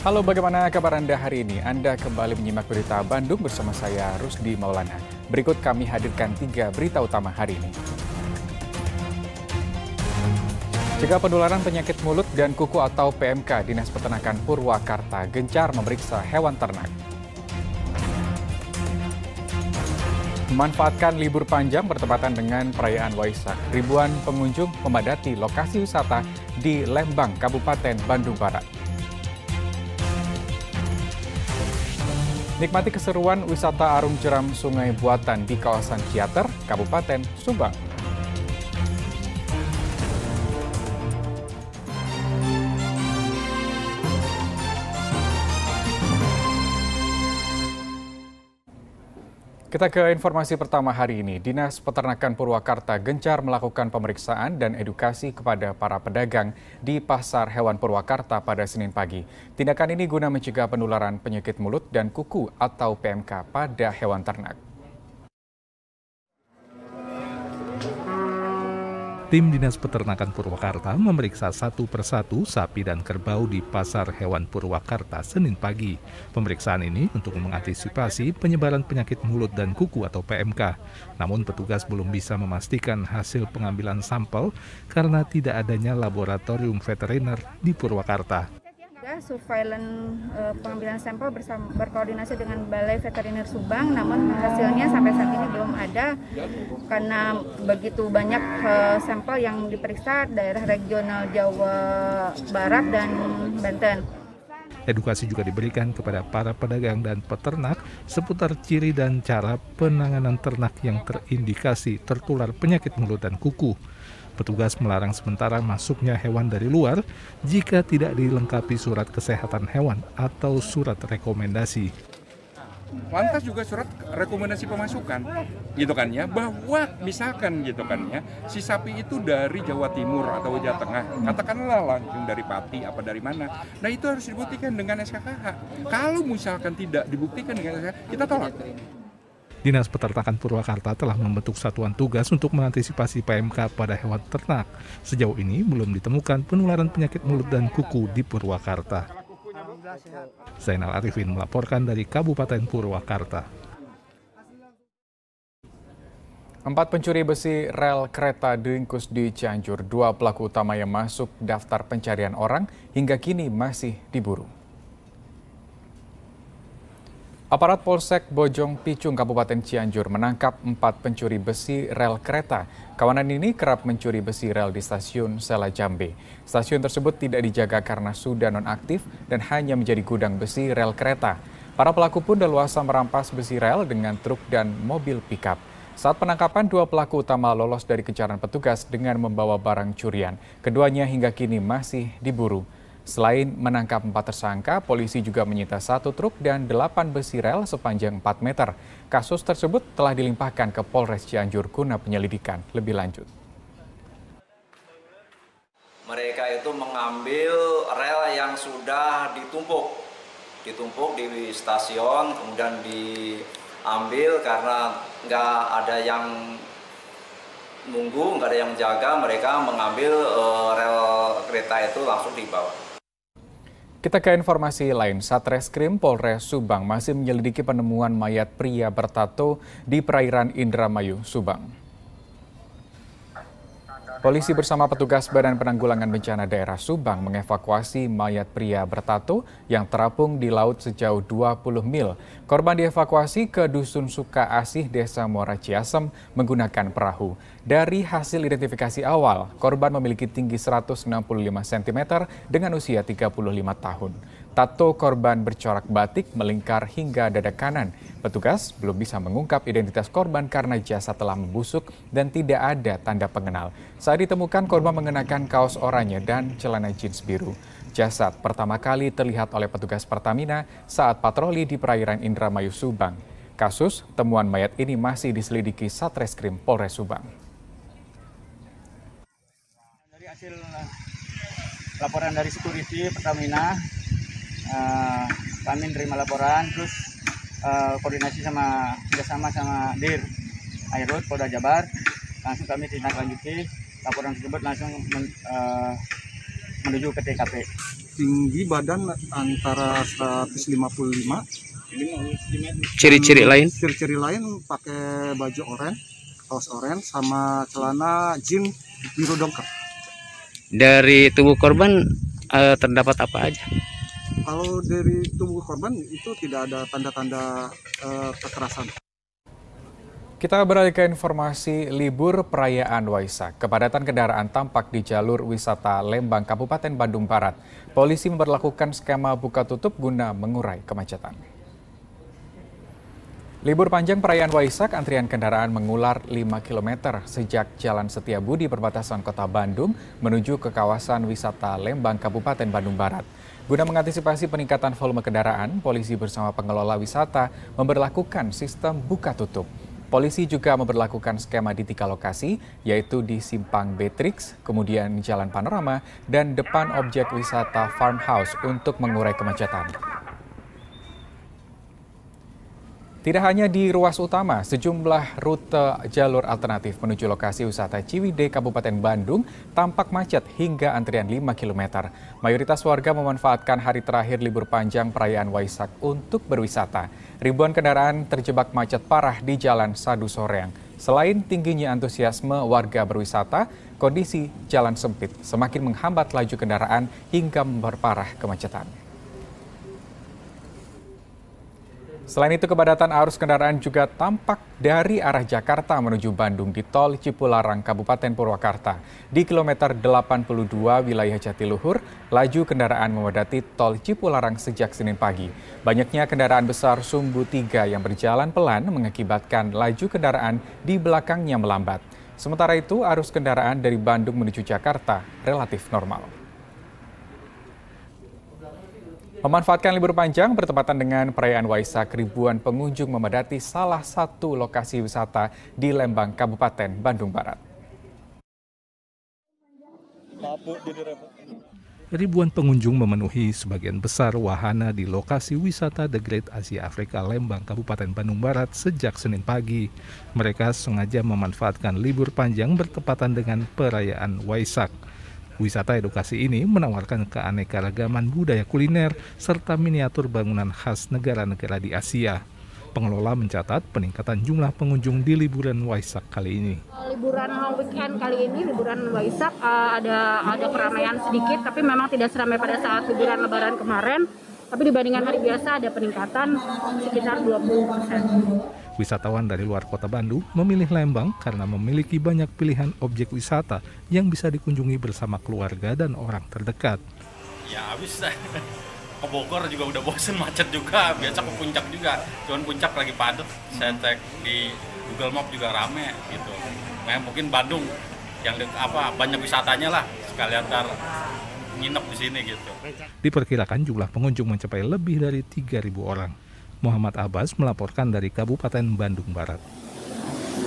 Halo, bagaimana kabar Anda hari ini? Anda kembali menyimak berita Bandung bersama saya, Rusdi Maulana. Berikut kami hadirkan tiga berita utama hari ini. Jika penularan penyakit mulut dan kuku atau PMK, Dinas Peternakan Purwakarta gencar memeriksa hewan ternak. Memanfaatkan libur panjang bertepatan dengan perayaan Waisak, ribuan pengunjung memadati lokasi wisata di Lembang, Kabupaten Bandung Barat. Nikmati keseruan wisata arung jeram sungai buatan di kawasan Ciater, Kabupaten Subang. Kita ke informasi pertama hari ini. Dinas Peternakan Purwakarta gencar melakukan pemeriksaan dan edukasi kepada para pedagang di Pasar Hewan Purwakarta pada Senin pagi. Tindakan ini guna mencegah penularan penyakit mulut dan kuku atau PMK pada hewan ternak. Tim Dinas Peternakan Purwakarta memeriksa satu persatu sapi dan kerbau di Pasar Hewan Purwakarta Senin pagi. Pemeriksaan ini untuk mengantisipasi penyebaran penyakit mulut dan kuku atau PMK. Namun petugas belum bisa memastikan hasil pengambilan sampel karena tidak adanya laboratorium veteriner di Purwakarta surveillance uh, pengambilan sampel bersama, berkoordinasi dengan Balai Veteriner Subang, namun hasilnya sampai saat ini belum ada karena begitu banyak uh, sampel yang diperiksa daerah regional Jawa Barat dan Banten. Edukasi juga diberikan kepada para pedagang dan peternak seputar ciri dan cara penanganan ternak yang terindikasi tertular penyakit mulut dan kuku. Petugas melarang sementara masuknya hewan dari luar jika tidak dilengkapi surat kesehatan hewan atau surat rekomendasi lantas juga surat rekomendasi pemasukan gitu kan ya bahwa misalkan gitu kan ya si sapi itu dari Jawa Timur atau Jawa Tengah hmm. katakanlah langsung dari Pati apa dari mana nah itu harus dibuktikan dengan SKKH kalau misalkan tidak dibuktikan dengan SKKH kita tolak Dinas Peternakan Purwakarta telah membentuk satuan tugas untuk mengantisipasi PMK pada hewan ternak. Sejauh ini belum ditemukan penularan penyakit mulut dan kuku di Purwakarta. Zainal Arifin melaporkan dari Kabupaten Purwakarta. Empat pencuri besi rel kereta diringkus di Cianjur. Dua pelaku utama yang masuk daftar pencarian orang hingga kini masih diburu. Aparat Polsek Bojong Picung Kabupaten Cianjur menangkap empat pencuri besi rel kereta. Kawanan ini kerap mencuri besi rel di stasiun Sela Jambe. Stasiun tersebut tidak dijaga karena sudah nonaktif dan hanya menjadi gudang besi rel kereta. Para pelaku pun leluasa merampas besi rel dengan truk dan mobil pickup. Saat penangkapan, dua pelaku utama lolos dari kejaran petugas dengan membawa barang curian. Keduanya hingga kini masih diburu. Selain menangkap empat tersangka, polisi juga menyita satu truk dan delapan besi rel sepanjang 4 meter. Kasus tersebut telah dilimpahkan ke Polres Cianjur guna penyelidikan lebih lanjut. Mereka itu mengambil rel yang sudah ditumpuk. Ditumpuk di stasiun, kemudian diambil karena nggak ada yang nunggu, nggak ada yang jaga, mereka mengambil uh, rel kereta itu langsung dibawa. Kita ke informasi lain, Satreskrim Polres Subang masih menyelidiki penemuan mayat pria bertato di perairan Indramayu, Subang. Polisi bersama petugas Badan Penanggulangan Bencana Daerah Subang mengevakuasi mayat pria bertato yang terapung di laut sejauh 20 mil. Korban dievakuasi ke Dusun Suka Asih, Desa Muara Ciasem menggunakan perahu. Dari hasil identifikasi awal, korban memiliki tinggi 165 cm dengan usia 35 tahun. Tato korban bercorak batik melingkar hingga dada kanan. Petugas belum bisa mengungkap identitas korban karena jasad telah membusuk dan tidak ada tanda pengenal. Saat ditemukan, korban mengenakan kaos oranye dan celana jeans biru. Jasad pertama kali terlihat oleh petugas Pertamina saat patroli di perairan Indramayu, Subang. Kasus temuan mayat ini masih diselidiki Satreskrim Polres Subang. Dari hasil laporan dari security Pertamina, Eh, kami terima laporan terus uh, koordinasi sama kerjasama sama dir Airut Polda Jabar langsung kami tindak lanjuti laporan tersebut langsung men, uh, menuju ke TKP tinggi badan antara 155 ciri-ciri lain ciri-ciri lain pakai baju oranye kaos oranye sama celana jin biru dongker dari tubuh korban terdapat apa aja kalau dari tubuh korban itu tidak ada tanda-tanda uh, kekerasan. Kita beralih ke informasi libur perayaan Waisak. Kepadatan kendaraan tampak di jalur wisata Lembang, Kabupaten Bandung Barat. Polisi memperlakukan skema buka tutup guna mengurai kemacetan. Libur panjang perayaan Waisak, antrian kendaraan mengular 5 km sejak Jalan Setiabudi perbatasan kota Bandung menuju ke kawasan wisata Lembang, Kabupaten Bandung Barat. Guna mengantisipasi peningkatan volume kendaraan, polisi bersama pengelola wisata memperlakukan sistem buka tutup. Polisi juga memperlakukan skema di tiga lokasi, yaitu di Simpang Betrix, kemudian Jalan Panorama, dan depan objek wisata Farmhouse untuk mengurai kemacetan. Tidak hanya di ruas utama, sejumlah rute jalur alternatif menuju lokasi wisata Ciwide, Kabupaten Bandung tampak macet hingga antrian 5 km. Mayoritas warga memanfaatkan hari terakhir libur panjang perayaan Waisak untuk berwisata. Ribuan kendaraan terjebak macet parah di Jalan Sadu Soreang. Selain tingginya antusiasme warga berwisata, kondisi jalan sempit semakin menghambat laju kendaraan hingga memperparah kemacetan. Selain itu, kepadatan arus kendaraan juga tampak dari arah Jakarta menuju Bandung di Tol Cipularang, Kabupaten Purwakarta. Di kilometer 82 wilayah Jatiluhur, laju kendaraan memadati Tol Cipularang sejak Senin pagi. Banyaknya kendaraan besar sumbu tiga yang berjalan pelan mengakibatkan laju kendaraan di belakangnya melambat. Sementara itu, arus kendaraan dari Bandung menuju Jakarta relatif normal. Memanfaatkan libur panjang bertepatan dengan perayaan Waisak, ribuan pengunjung memadati salah satu lokasi wisata di Lembang, Kabupaten Bandung Barat. Ribuan pengunjung memenuhi sebagian besar wahana di lokasi wisata The Great Asia Afrika Lembang, Kabupaten Bandung Barat sejak Senin pagi. Mereka sengaja memanfaatkan libur panjang bertepatan dengan perayaan Waisak. Wisata edukasi ini menawarkan keanekaragaman budaya kuliner serta miniatur bangunan khas negara-negara di Asia. Pengelola mencatat peningkatan jumlah pengunjung di liburan Waisak kali ini. Liburan weekend kali ini, liburan Waisak eh, ada ada keramaian sedikit, tapi memang tidak seramai pada saat liburan Lebaran kemarin. Tapi dibandingkan hari biasa ada peningkatan sekitar 20 persen wisatawan dari luar kota Bandung memilih Lembang karena memiliki banyak pilihan objek wisata yang bisa dikunjungi bersama keluarga dan orang terdekat. Ya habis deh. Ke Bogor juga udah bosen macet juga, biasa ke puncak juga. Cuman puncak lagi padat, saya cek di Google Map juga rame gitu. Nah, mungkin Bandung yang apa banyak wisatanya lah sekalian ntar nginep di sini gitu. Diperkirakan jumlah pengunjung mencapai lebih dari 3.000 orang. Muhammad Abbas melaporkan dari Kabupaten Bandung Barat.